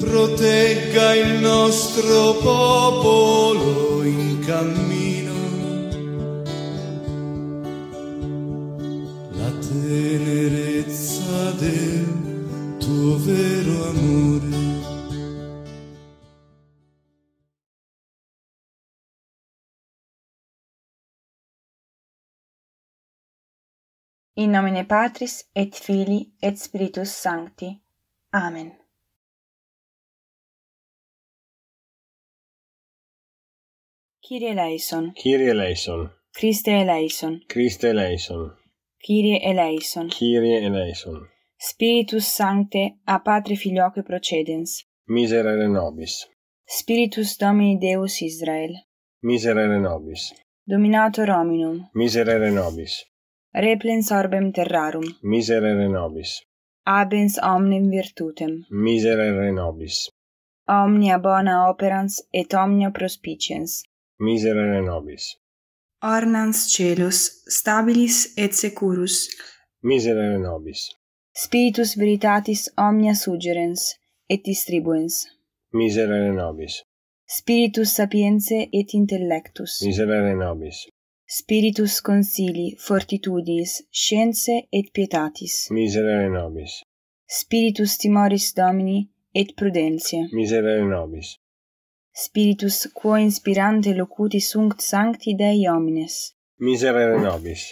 protegga il nostro popolo in cammino. La tenerezza del tuo vero amore. In nomine Patris et Filii et Spiritus Sancti. Amen. Kyrie eleison. Kyrie eleison. Christe eleison. Christe eleison. Kyrie eleison. Kyrie eleison. Spiritus Sancte, a Patre Filioque procedens. Miserere nobis. Spiritus Domini Deus Israel. Miserere nobis. Dominator Rominum. Miserere nobis. Replens orbem terrarum. Miserere nobis. Abens omnem virtutem. Miserere nobis. Omnia bona operans et omnia prospiciens miserere nobis. Ornans celus, stabilis et securus. Miserere nobis. Spiritus veritatis omnia suggerens et distribuens. Miserere nobis. Spiritus sapiense et intellectus. Miserere nobis. Spiritus consili, fortitudis, scienze et pietatis. Miserere nobis. Spiritus timoris domini et prudentiae. Miserere nobis spiritus quo inspirante locuti sunt sancti Dei omnes. Miserere nobis.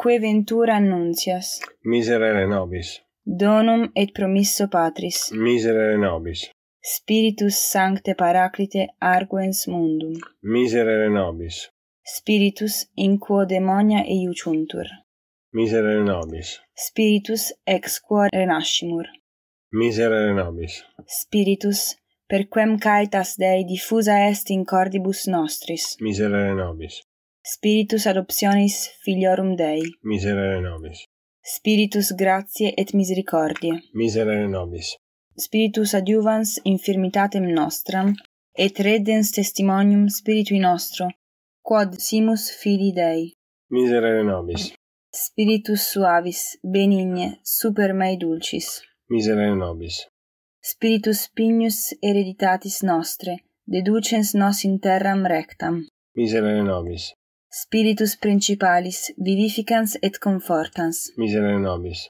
Que ventura annuncias. Miserere nobis. Donum et promisso patris. Miserere nobis. Spiritus sancte paraclite arguens mundum. Miserere nobis. Spiritus in quo demonia eiuciuntur. Miserere nobis. Spiritus ex quo renascimur. Miserere nobis. Spiritus per quem caetas Dei diffusa est in cordibus nostris. Miserere nobis. Spiritus adoptionis filiorum Dei. Miserere nobis. Spiritus gratiae et misericordiae. Miserere nobis. Spiritus adiuvans infirmitatem nostram et redens testimonium spiritui nostro quod simus fili Dei. Miserere nobis. Spiritus suavis benigne super mei dulcis. Miserere nobis spiritus pignus hereditatis nostre, deducens nos in terram rectam. Miserere nobis. Spiritus principalis, vivificans et confortans. Miserere nobis.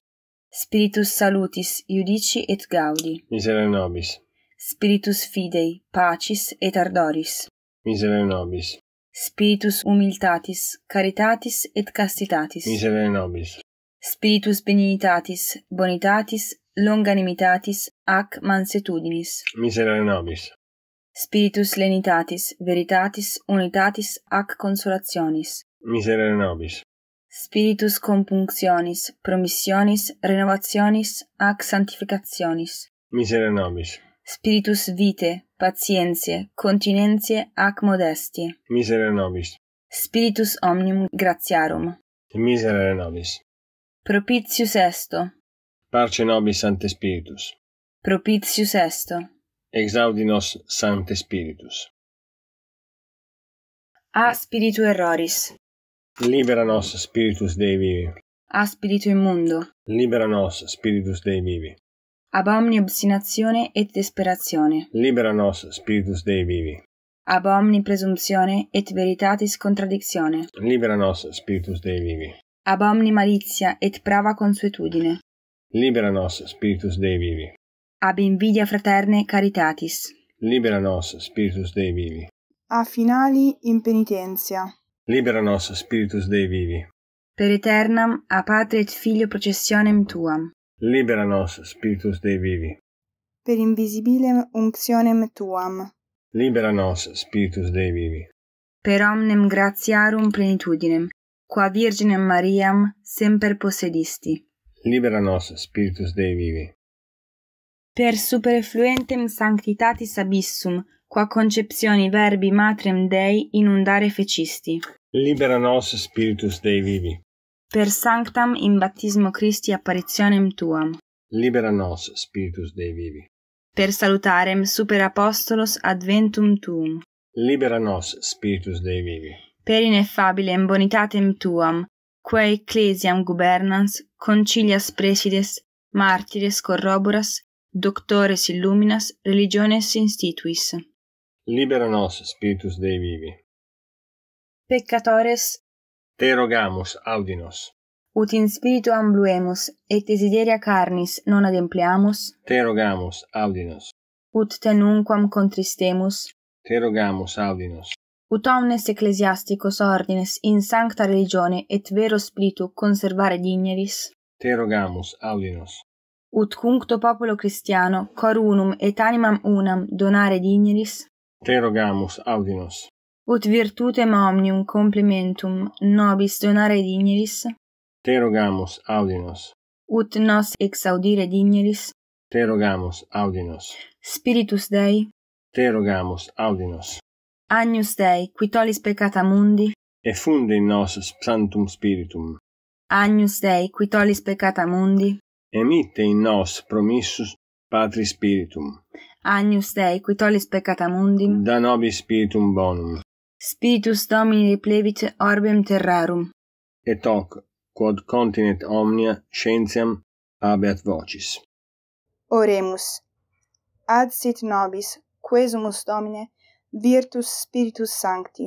Spiritus salutis, iudici et gaudi. Miserere nobis. Spiritus fidei, pacis et ardoris. Miserere nobis. Spiritus humiltatis, caritatis et castitatis. Miserere nobis. Spiritus benignitatis, bonitatis longanimitatis ac mansitudinis miserere nobis spiritus lenitatis veritatis unitatis ac consolationis miserere nobis spiritus compunctionis promissionis renovationis ac sanctificationis miserere nobis spiritus vitae patientiae continentiae ac modestiae miserere nobis spiritus omnium gratiarum miserere nobis propitius esto Parce nobis Sancte Spiritus. Propitius est. Exaudinos nos Sancte Spiritus. A spiritu erroris. Libera nos Spiritus dei vivi. A spiritu immundo. Libera nos Spiritus dei vivi. Ab omni obstinazione et desperazione. Libera nos Spiritus dei vivi. Ab omni presunzione et veritatis contraddizione. Libera nos Spiritus dei vivi. Ab omni malizia et prava consuetudine. Libera nos, Spiritus Dei vivi. Ab invidia fraterne caritatis. Libera nos, Spiritus Dei vivi. A finali in penitenzia. Libera nos, Spiritus Dei vivi. Per eternam a patria et figlio processionem tuam. Libera nos, Spiritus Dei vivi. Per invisibilem unctionem tuam. Libera nos, Spiritus Dei vivi. Per omnem gratiarum plenitudinem, qua Virginem Mariam semper possedisti. Libera nos, Spiritus Dei vivi. Per superfluentem sanctitatis abissum, qua concezioni verbi matrem Dei inundare fecisti. Libera nos, Spiritus Dei vivi. Per sanctam in battismo Christi apparitionem tuam. Libera nos, Spiritus Dei vivi. Per salutarem super apostolos adventum tuum. Libera nos, Spiritus Dei vivi. Per ineffabilem bonitatem tuam, quae ecclesiam gubernans concilias presides martires corroboras doctores illuminas religiones instituis libera nos spiritus dei vivi peccatores te rogamus audinos ut in spiritu ambluemus et desideria carnis non adempliamus te rogamus audinos ut tenunquam contristemus te rogamus audinos Ut omnes ecclesiasticos ordines in sancta religione et vero spiritu conservare digneris. Te rogamus, audinos. Ut cuncto populo cristiano cor unum et animam unam donare digneris. Te rogamus, audinos. Ut virtutem omnium complementum nobis donare digneris. Te rogamus, audinos. Ut nos exaudire digneris. Te rogamus, audinos. Spiritus Dei. Te rogamus, audinos. Agnus Dei, qui tollis peccata mundi, e funde in nos santum spiritum. Agnus Dei, qui tollis peccata mundi, emitte mitte in nos promissus patri spiritum. Agnus Dei, qui tollis peccata mundi, da nobis spiritum bonum. Spiritus Domini replevit orbem terrarum. Et hoc quod continet omnia scientiam habet vocis. Oremus. Ad sit nobis quesumus Domine virtus spiritus sancti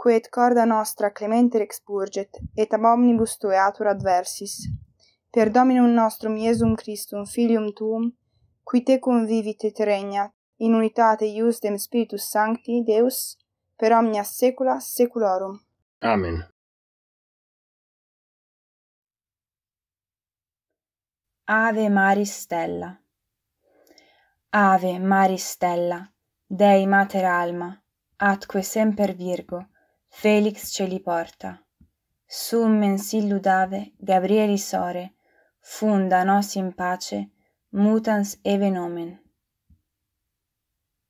quae et corda nostra clemente expurget et ab omnibus tueatur adversis per dominum nostrum iesum christum filium tuum qui te convivit et in unitate ius dem spiritus sancti deus per omnia saecula saeculorum amen ave maris stella ave maris stella Dei mater alma, atque semper virgo, Felix celi porta. Sum mens illudave, Gabrieli sore, funda nos in pace, mutans eve nomen.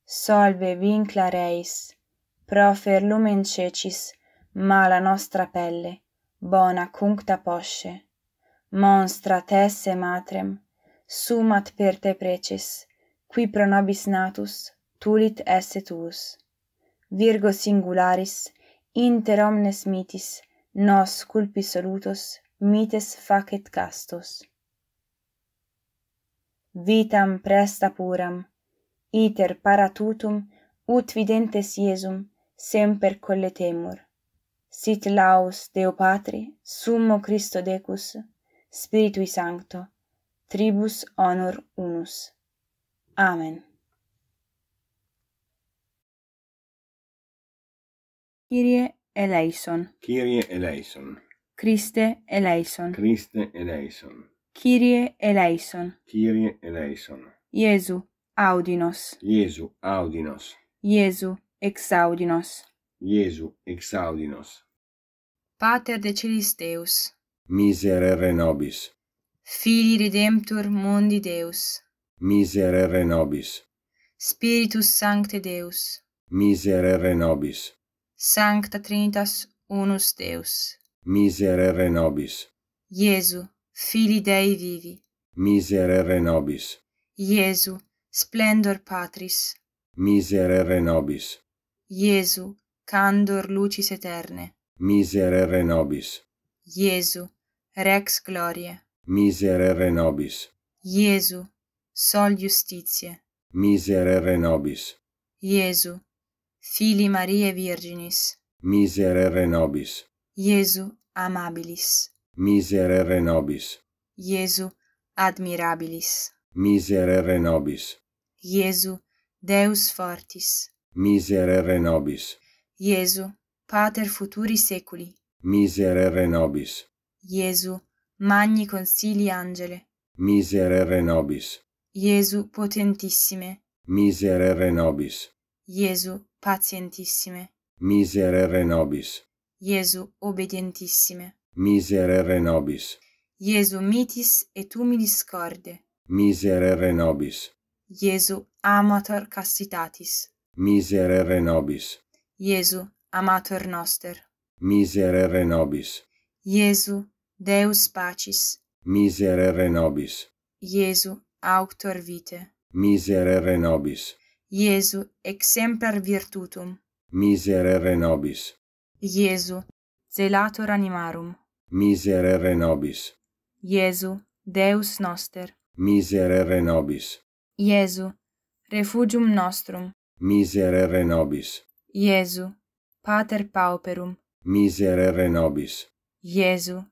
Solve vincla reis, profer lumen cecis, mala nostra pelle, bona cuncta posce. Monstra tesse matrem, sumat per te preces, qui pro nobis natus, tulit esse tuus. Virgo singularis, inter omnes mitis, nos culpi solutos, mites facet castos. Vitam presta puram, iter paratutum, ut videntes Iesum, semper colletemur. Sit laus Deo Patri, summo Christo Decus, Spiritui Sancto, tribus honor unus. Amen. Kyrie eleison. Kyrie eleison. Christe eleison. Christe eleison. Kyrie eleison. Kyrie eleison. Jesu audinos. Jesu audinos. Jesu exaudinos. Jesu exaudinos. Pater de celis Deus. Miserere nobis. Fili redemptor mundi Deus. Miserere nobis. Spiritus Sancte Deus. Miserere nobis. Sancta Trinitas unus Deus. Miserere nobis. Iesu, fili Dei vivi. Miserere nobis. Iesu, splendor Patris. Miserere nobis. Iesu, candor lucis aeternae. Miserere nobis. Iesu, rex gloriae. Miserere nobis. Iesu, sol justitiae. Miserere nobis. Iesu Fili Mariae Virginis. Miserere nobis. Iesu amabilis. Miserere nobis. Iesu admirabilis. Miserere nobis. Iesu Deus fortis. Miserere nobis. Iesu pater futuri saeculi. Miserere nobis. Iesu magni consili angele. Miserere nobis. Iesu potentissime. Miserere nobis. Iesu patientissime miserere nobis Iesu obedientissime miserere nobis Iesu mitis et humilis corde miserere nobis Iesu amator castitatis miserere nobis Iesu amator noster miserere nobis Iesu deus pacis miserere nobis Iesu auctor vitae miserere nobis Iesu ex semper virtutum. Miserere nobis. Iesu, zelator animarum. Miserere nobis. Iesu, Deus noster. Miserere nobis. Iesu, refugium nostrum. Miserere nobis. Iesu, pater pauperum. Miserere nobis. Iesu,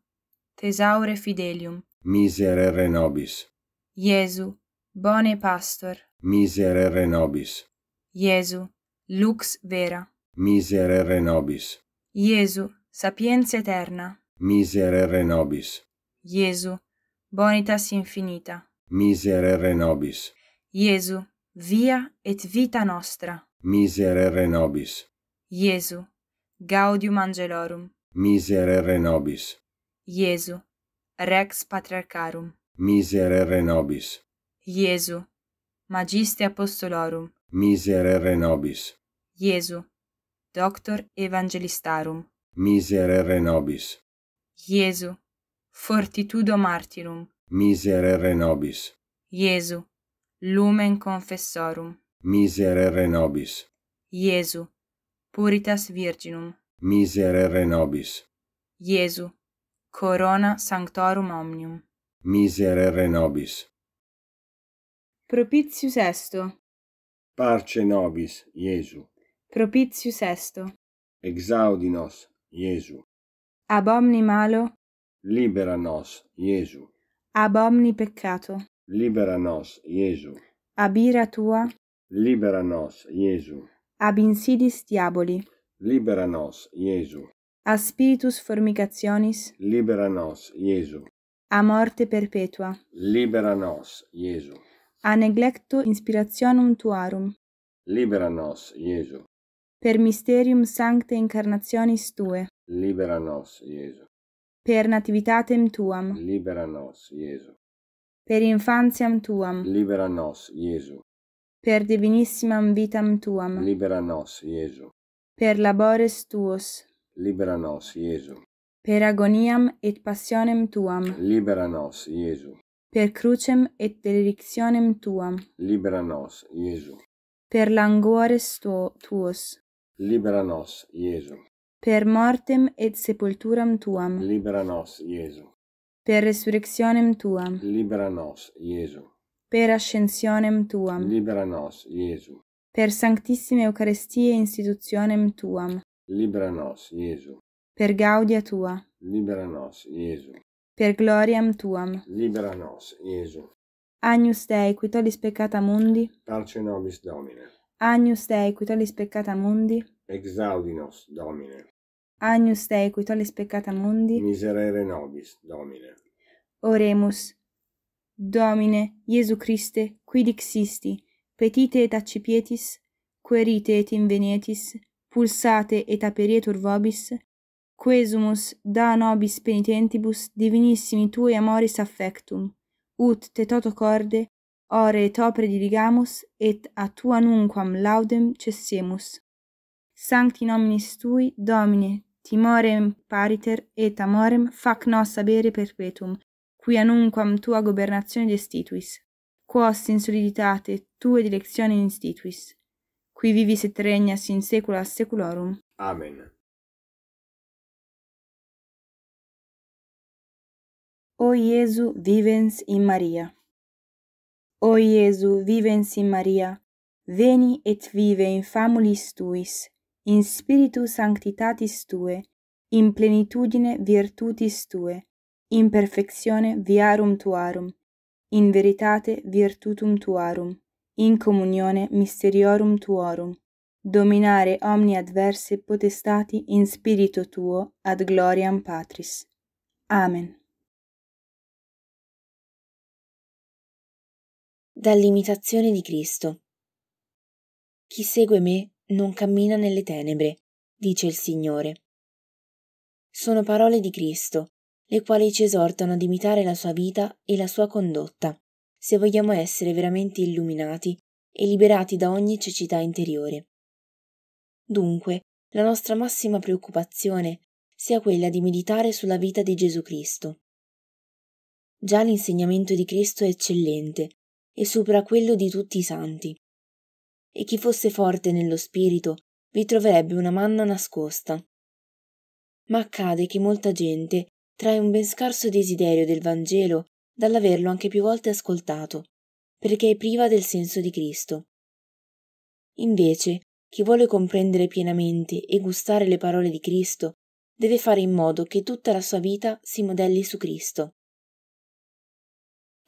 tesaure fidelium. Miserere nobis. Iesu, Bone pastor. Miserere nobis. Iesu, lux vera. Miserere nobis. Iesu, sapienza eterna. Miserere nobis. Iesu, bonitas infinita. Miserere nobis. Iesu, via et vita nostra. Miserere nobis. Iesu, gaudium angelorum. Miserere nobis. Iesu, rex patriarcharum. Miserere nobis. Iesu Magiste Apostolorum Miserere nobis Iesu Doctor Evangelistarum Miserere nobis Iesu Fortitudo Martirum Miserere nobis Iesu Lumen Confessorum Miserere nobis Iesu Puritas Virginum Miserere nobis Iesu Corona Sanctorum Omnium Miserere nobis Propitius sesto. Parce nobis, Gesù. Propitius sesto. Exaudi nos, Gesù. Ab omni malo. Libera nos, Gesù. Ab omni peccato. Libera nos, Gesù. Ab ira tua. Libera nos, Gesù. Ab insidis diaboli. Libera nos, Gesù. A spiritus formicationis. Libera nos, Gesù. A morte perpetua. Libera nos, Gesù a neglecto inspirationum tuarum. Libera nos, Gesù. Per mysterium sancte incarnationis tue. Libera nos, Gesù. Per nativitatem tuam. Libera nos, Gesù. Per infantiam tuam. Libera nos, Gesù. Per divinissimam vitam tuam. Libera nos, Gesù. Per labores tuos. Libera nos, Gesù. Per agoniam et passionem tuam. Libera nos, Gesù per crucem et delictionem tuam. Libera nos, Gesù. Per languores tuo, tuos. Libera nos, Gesù. Per mortem et sepulturam tuam. Libera nos, Gesù. Per resurrectionem tuam. Libera nos, Gesù. Per ascensionem tuam. Libera nos, Gesù. Per sanctissime Eucaristie institutionem tuam. Libera nos, Gesù. Per gaudia tua. Libera nos, Gesù per gloriam tuam. Libera nos, Iesu. Agnus Dei, qui tolis peccata mundi, tarce nobis Domine. Agnus Dei, qui tolis peccata mundi, exaudi nos, Domine. Agnus Dei, qui tolis peccata mundi, miserere nobis, Domine. Oremus, Domine, Iesu Christe, quid existi, petite et accipietis, querite et invenietis, pulsate et aperietur vobis, quesumus da nobis penitentibus divinissimi tui amoris affectum, ut te toto corde, ore et opere dirigamus, et a tua nunquam laudem cessiemus. Sancti nominis tui, Domine, timorem pariter, et amorem fac nos abere perpetum, qui a tua gobernazione destituis, quos in soliditate tue dilezione instituis, qui vivis et regnas in secula seculorum. Amen. O Iesu vivens in Maria. O Iesu vivens in Maria, veni et vive in famulis tuis, in spiritu sanctitatis tue, in plenitudine virtutis tue, in perfectione viarum tuarum, in veritate virtutum tuarum, in communione mysteriorum tuorum. Dominare omni adverse potestati in spirito tuo ad gloriam Patris. Amen. dall'imitazione di Cristo. Chi segue me non cammina nelle tenebre, dice il Signore. Sono parole di Cristo, le quali ci esortano ad imitare la sua vita e la sua condotta, se vogliamo essere veramente illuminati e liberati da ogni cecità interiore. Dunque, la nostra massima preoccupazione sia quella di meditare sulla vita di Gesù Cristo. Già l'insegnamento di Cristo è eccellente e sopra quello di tutti i santi. E chi fosse forte nello spirito vi troverebbe una manna nascosta. Ma accade che molta gente trae un ben scarso desiderio del Vangelo dall'averlo anche più volte ascoltato, perché è priva del senso di Cristo. Invece, chi vuole comprendere pienamente e gustare le parole di Cristo deve fare in modo che tutta la sua vita si modelli su Cristo.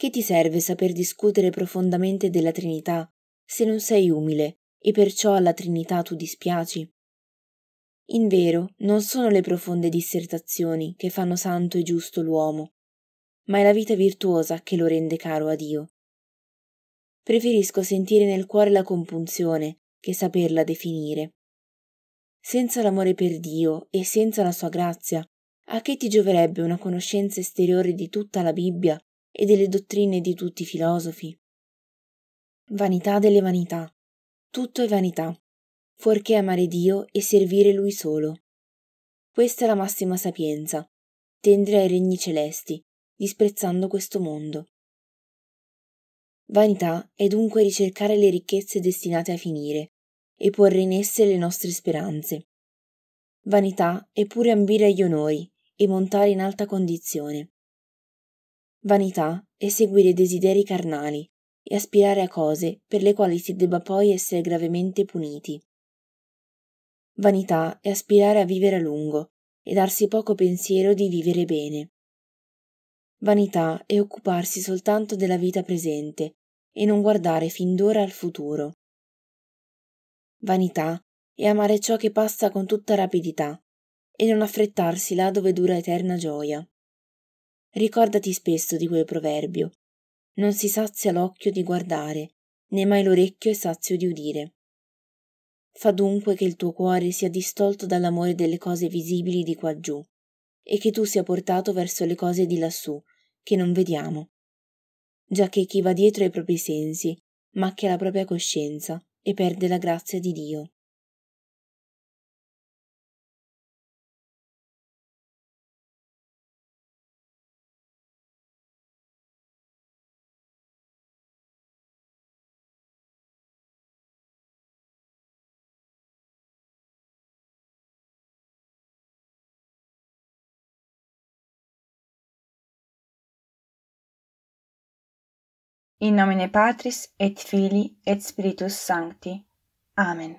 Che ti serve saper discutere profondamente della Trinità se non sei umile e perciò alla Trinità tu dispiaci? In vero, non sono le profonde dissertazioni che fanno santo e giusto l'uomo, ma è la vita virtuosa che lo rende caro a Dio. Preferisco sentire nel cuore la compunzione che saperla definire. Senza l'amore per Dio e senza la sua grazia, a che ti gioverebbe una conoscenza esteriore di tutta la Bibbia e delle dottrine di tutti i filosofi. Vanità delle vanità. Tutto è vanità, fuorché amare Dio e servire Lui solo. Questa è la massima sapienza, tendere ai regni celesti, disprezzando questo mondo. Vanità è dunque ricercare le ricchezze destinate a finire e porre in esse le nostre speranze. Vanità è pure ambire agli onori e montare in alta condizione vanità è seguire desideri carnali e aspirare a cose per le quali si debba poi essere gravemente puniti. Vanità è aspirare a vivere a lungo e darsi poco pensiero di vivere bene. Vanità è occuparsi soltanto della vita presente e non guardare fin d'ora al futuro. Vanità è amare ciò che passa con tutta rapidità e non affrettarsi là dove dura eterna gioia. Ricordati spesso di quel proverbio. Non si sazia l'occhio di guardare, né mai l'orecchio è sazio di udire. Fa dunque che il tuo cuore sia distolto dall'amore delle cose visibili di quaggiù, e che tu sia portato verso le cose di lassù, che non vediamo. Già che chi va dietro ai propri sensi, macchia la propria coscienza e perde la grazia di Dio. In nomine Patris et Filii et Spiritus Sancti. Amen.